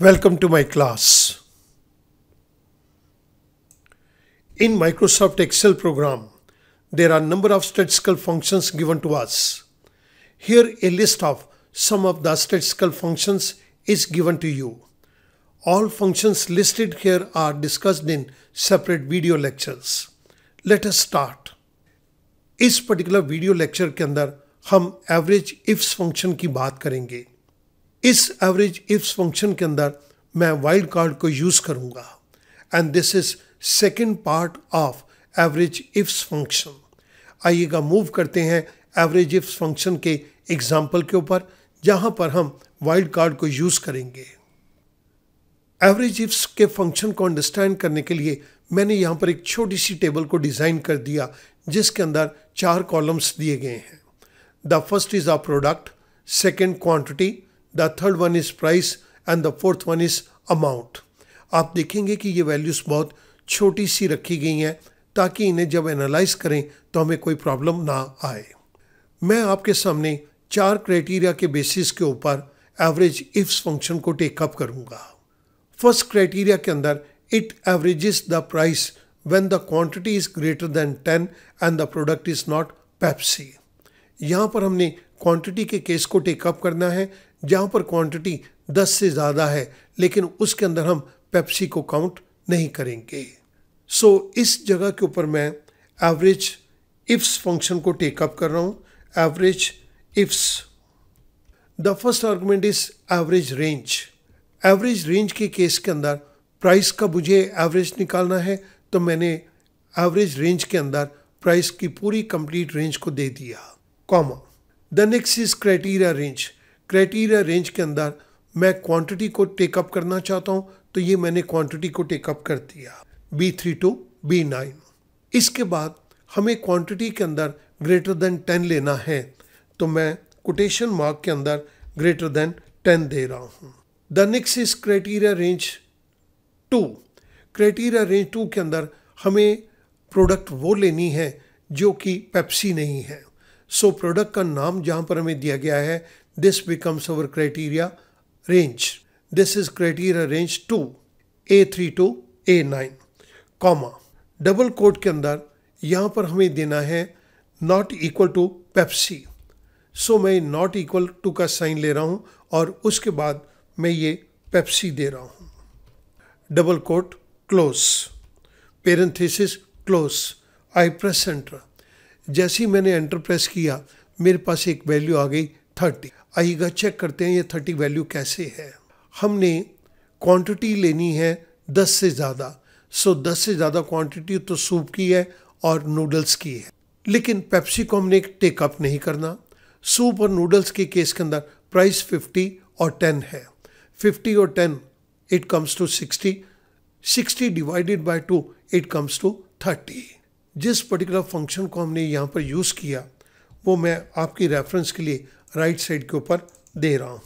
Welcome to my class. In Microsoft Excel program, there are number of statistical functions given to us. Here a list of some of the statistical functions is given to you. All functions listed here are discussed in separate video lectures. Let us start. इस particular video lecture के अंदर हम average ifs function की बात करेंगे इस average ifs function के अंदर मैं वाइल्ड कार्ड को यूज़ करूँगा and this is second part of average ifs function आइएगा मूव करते हैं एवरेज इफ्स फंक्शन के एग्जाम्पल के ऊपर जहाँ पर हम वाइल्ड कार्ड को यूज़ करेंगे एवरेज इफ्स के फंक्शन को अंडरस्टैंड करने के लिए मैंने यहाँ पर एक छोटी सी टेबल को डिज़ाइन कर दिया जिसके अंदर चार कॉलम्स दिए गए हैं the first is a product second quantity the third one is price and the fourth one is amount आप देखेंगे कि ये वैल्यूज़ बहुत छोटी सी रखी गई हैं ताकि इन्हें जब एनालाइज करें तो हमें कोई प्रॉब्लम ना आए मैं आपके सामने चार क्राइटेरिया के बेसिस के ऊपर एवरेज इफ्स फंक्शन को टेकअप करूंगा फर्स्ट क्राइटेरिया के अंदर it averages the price when the quantity is greater than ten and the product is not Pepsi यहाँ पर हमने क्वांटिटी के केस को टेकअप करना है जहाँ पर क्वांटिटी 10 से ज़्यादा है लेकिन उसके अंदर हम पेप्सी को काउंट नहीं करेंगे सो so, इस जगह के ऊपर मैं एवरेज इफ्स फंक्शन को टेकअप कर रहा हूँ average ifs the first argument is average range average range के केस के अंदर प्राइस का मुझे एवरेज निकालना है तो मैंने एवरेज रेंज के अंदर प्राइस की पूरी कंप्लीट रेंज को दे दिया comma the next is criteria range criteria range के अंदर मैं क्वांटिटी को टेकअप करना चाहता हूँ तो ये मैंने क्वांटिटी को टेकअप कर दिया B three to B nine इसके बाद हमें क्वांटिटी के अंदर ग्रेटर देन टेन लेना है तो मैं कोटेशन मार्क के अंदर ग्रेटर देन टेन दे रहा हूँ the next is criteria range two criteria range two के अंदर हमें प्रोडक्ट वो लेनी है जो कि पेप्सी नहीं है सो so, प्रोडक्ट का नाम जहाँ पर हमें दिया गया है This becomes our criteria range. This is criteria range 2, A3 to A9, comma double quote के अंदर यहाँ पर हमें देना है not equal to Pepsi so मैं नॉट इक्वल टू का साइन ले रहा हूँ और उसके बाद मैं ये पेप्सी दे रहा हूँ double quote close parenthesis close I press enter जैसे ही मैंने एंटर प्रेस किया मेरे पास एक वैल्यू आ गई थर्टी आइएगा चेक करते हैं ये थर्टी वैल्यू कैसे है हमने क्वांटिटी लेनी है दस से ज़्यादा सो दस से ज़्यादा क्वांटिटी तो सूप की है और नूडल्स की है लेकिन पेप्सी को हमने टेकअप नहीं करना सूप और नूडल्स के केस के अंदर प्राइस फिफ्टी और टेन है फिफ्टी और ten it comes to sixty sixty divided by two it comes to thirty जिस पर्टिकुलर फंक्शन को हमने यहाँ पर यूज़ किया वो मैं आपकी रेफरेंस के लिए राइट साइड के ऊपर दे रहा हूं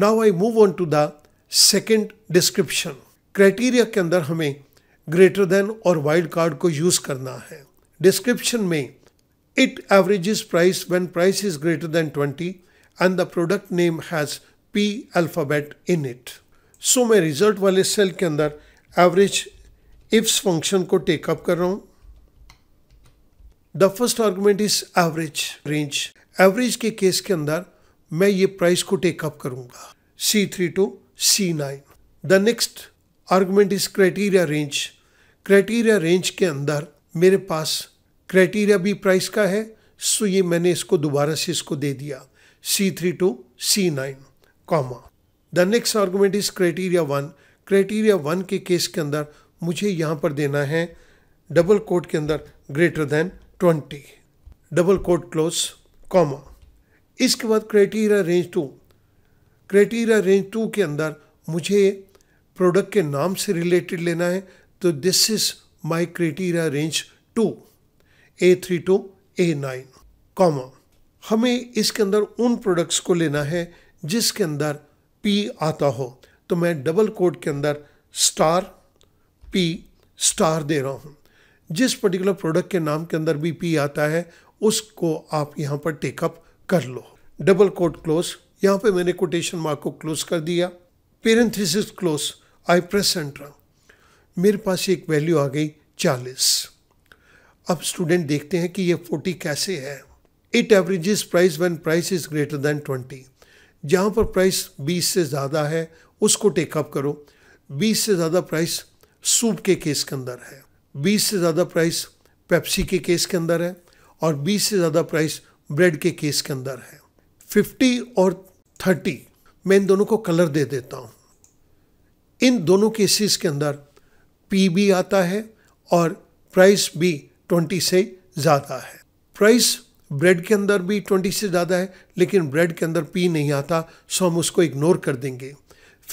now I move on to the second description criteria के अंदर हमें ग्रेटर देन और वाइल्ड कार्ड को यूज़ करना है डिस्क्रिप्शन में it averages price when price is greater than twenty and the product name has P alphabet in it so मैं result वाले सेल के अंदर एवरेज इफ्स फंक्शन को टेकअप कर रहा हूं the first argument is average range average के case के अंदर मैं ये प्राइस को टेकअप करूंगा C three to C nine the next argument is criteria range criteria range के अंदर मेरे पास क्राइटेरिया भी प्राइस का है सो ये मैंने इसको दोबारा से इसको दे दिया C three to C nine comma the next argument is criteria one criteria one के केस के अंदर मुझे यहाँ पर देना है डबल कोट के अंदर greater than twenty double quote close comma इसके बाद criteria range two criteria range two के अंदर मुझे प्रोडक्ट के नाम से रिलेटेड लेना है तो this is my criteria range two A three to A nine comma हमें इसके अंदर उन प्रोडक्ट्स को लेना है जिसके अंदर पी आता हो तो मैं डबल कोड के अंदर स्टार पी स्टार दे रहा हूँ जिस पर्टिकुलर प्रोडक्ट के नाम के अंदर भी पी आता है उसको आप यहाँ पर टेकअप कर लो डबल कोट क्लोज यहाँ पे मैंने कोटेशन मार्क को क्लोज कर दिया parenthesis close I press enter मेरे पास एक वैल्यू आ गई चालीस अब स्टूडेंट देखते हैं कि ये फोर्टी कैसे है it averages price when price is greater than twenty जहाँ पर प्राइस बीस से ज़्यादा है उसको टेकअप करो बीस से ज़्यादा प्राइस सूप के केस के अंदर है बीस से ज़्यादा प्राइस पेप्सी के केस के अंदर है और 20 से ज़्यादा प्राइस ब्रेड के केस के अंदर है 50 और 30 मैं इन दोनों को कलर दे देता हूँ इन दोनों केसेस के अंदर पी भी आता है और प्राइस भी 20 से ज़्यादा है प्राइस ब्रेड के अंदर भी 20 से ज़्यादा है लेकिन ब्रेड के अंदर पी नहीं आता सो हम उसको इग्नोर कर देंगे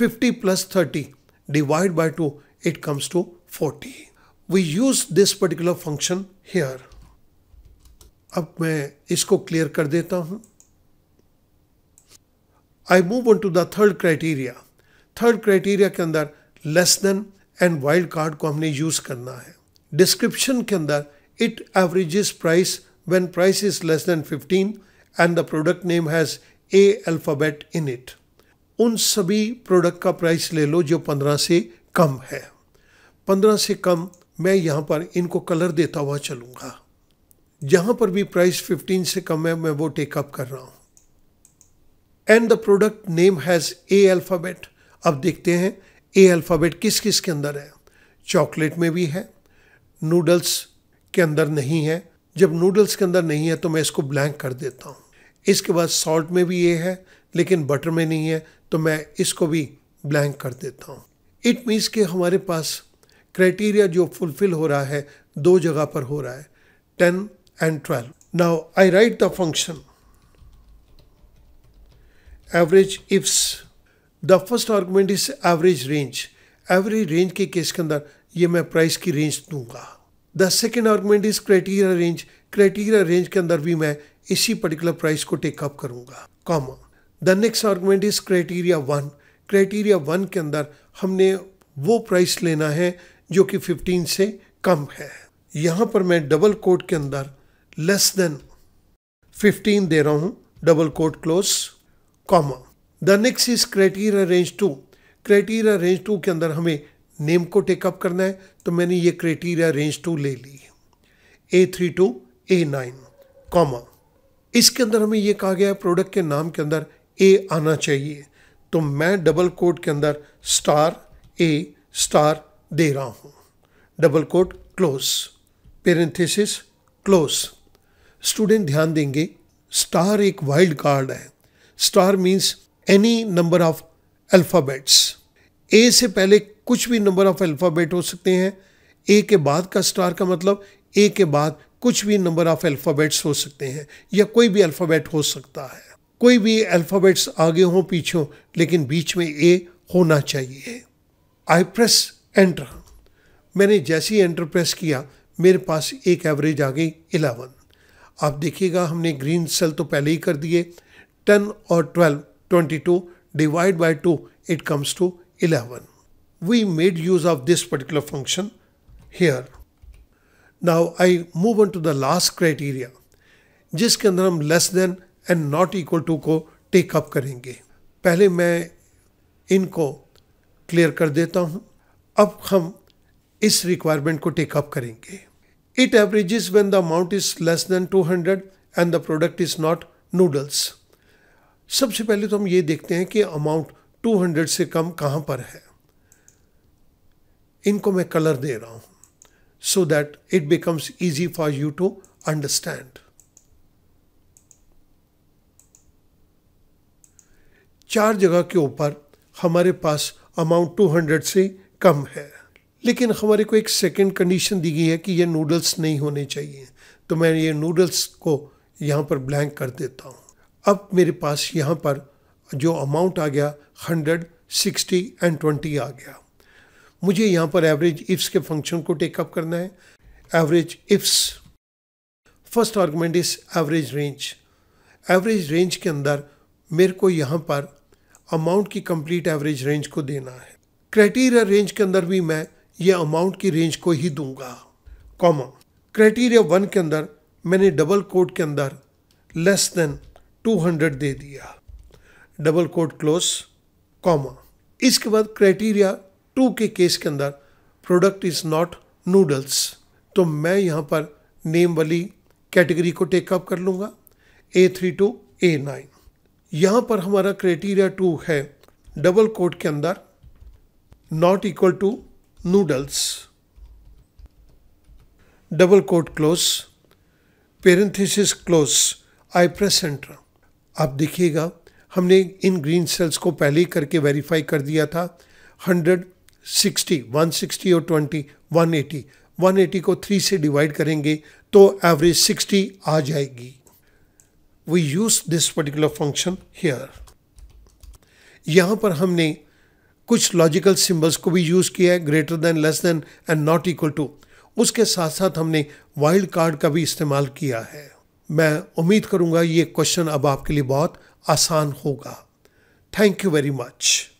50 plus 30 divide by two it comes to 40 we use this particular function here अब मैं इसको क्लियर कर देता हूं I move on to the third criteria third criteria के अंदर less than and wild card को हमने यूज करना है डिस्क्रिप्शन के अंदर it averages price when price is less than 15 and the product name has a alphabet in it उन सभी प्रोडक्ट का प्राइस ले लो जो 15 से कम है 15 से कम मैं यहाँ पर इनको कलर देता हुआ चलूंगा जहां पर भी प्राइस 15 से कम है मैं वो टेकअप कर रहा हूँ and the product name has a alphabet अब देखते हैं ए अल्फ़ाबेट किस किस के अंदर है चॉकलेट में भी है नूडल्स के अंदर नहीं है जब नूडल्स के अंदर नहीं है तो मैं इसको ब्लैंक कर देता हूँ इसके बाद सॉल्ट में भी ये है लेकिन बटर में नहीं है तो मैं इसको भी ब्लैंक कर देता हूँ इट मीन्स कि हमारे पास क्राइटेरिया जो फुलफ़िल हो रहा है दो जगह पर हो रहा है ten and 12. Now I write the function average ifs. The first argument is average range. Average range के केस के अंदर ये मैं प्राइस की रेंज दूंगा the second argument is criteria range criteria range के अंदर भी मैं इसी पर्टिकुलर प्राइस को टेकअप करूंगा comma the next argument is criteria one criteria one के अंदर हमने वो प्राइस लेना है जो कि 15 से कम है यहाँ पर मैं डबल कोड के अंदर लेस देन फिफ्टीन दे रहा हूं double quote close comma the next is criteria range two criteria range two के अंदर हमें नेम को टेकअप करना है तो मैंने ये क्राइटेरिया रेंज टू ले ली A three to A nine comma इसके अंदर हमें ये कहा गया है प्रोडक्ट के नाम के अंदर ए आना चाहिए तो मैं डबल कोट के अंदर स्टार ए स्टार दे रहा हूँ double quote close parenthesis close student ध्यान देंगे स्टार एक वाइल्ड कार्ड है star means any number of alphabets A से पहले कुछ भी नंबर ऑफ अल्फ़ाबेट हो सकते हैं ए के बाद का स्टार का मतलब ए के बाद कुछ भी नंबर ऑफ अल्फ़ाबेट्स हो सकते हैं या कोई भी अल्फ़ाबेट हो सकता है कोई भी अल्फ़ाबेट्स आगे हों पीछे हों लेकिन बीच में ए होना चाहिए आई प्रेस एंटर मैंने जैसे ही एंटर प्रेस किया मेरे पास एक एवरेज आ गई इलेवन आप देखिएगा हमने ग्रीन सेल तो पहले ही कर दिए टेन और twelve twenty two divide by two it comes to eleven we made use of this particular function here now I move on to the last criteria जिसके अंदर हम less than and not equal to को take up करेंगे पहले मैं इनको clear कर देता हूँ अब हम इस रिक्वायरमेंट को टेकअप करेंगे It averages when the amount is less than 200 and the product is not noodles सबसे पहले तो हम ये देखते हैं कि अमाउंट 200 से कम कहाँ पर है इनको मैं कलर दे रहा हूँ so that it becomes easy for you to understand चार जगह के ऊपर हमारे पास अमाउंट 200 से कम है लेकिन हमारे को एक सेकंड कंडीशन दी गई है कि ये नूडल्स नहीं होने चाहिए तो मैं ये नूडल्स को यहाँ पर ब्लैंक कर देता हूँ अब मेरे पास यहाँ पर जो अमाउंट आ गया हंड्रेड सिक्सटी एंड ट्वेंटी आ गया मुझे यहाँ पर एवरेज इफ्स के फंक्शन को टेकअप करना है average ifs first argument is average range average range के अंदर मेरे को यहाँ पर अमाउंट की कंप्लीट एवरेज रेंज को देना है क्राइटेरिया रेंज के अंदर भी मैं यह अमाउंट की रेंज को ही दूंगा कॉमा क्राइटेरिया वन के अंदर मैंने डबल कोड के अंदर लेस देन 200 दे दिया डबल कोड क्लोज कॉमा इसके बाद क्राइटेरिया टू के केस के अंदर प्रोडक्ट इज़ नॉट नूडल्स तो मैं यहाँ पर नेम वाली कैटेगरी को टेकअप कर लूँगा A three to A nine यहाँ पर हमारा क्राइटेरिया टू है डबल कोड के अंदर not equal to noodles. Double quote close, parenthesis close I press enter आप देखिएगा हमने इन ग्रीन सेल्स को पहले ही करके वेरीफाई कर दिया था 160, 160 और 20, 180, 180 को 3 से डिवाइड करेंगे तो एवरेज 60 आ जाएगी we use this particular function here यहां पर हमने कुछ लॉजिकल सिंबल्स को भी यूज़ किया है greater than less than and not equal to उसके साथ साथ हमने वाइल्ड कार्ड का भी इस्तेमाल किया है मैं उम्मीद करूँगा ये क्वेश्चन अब आपके लिए बहुत आसान होगा थैंक यू वेरी मच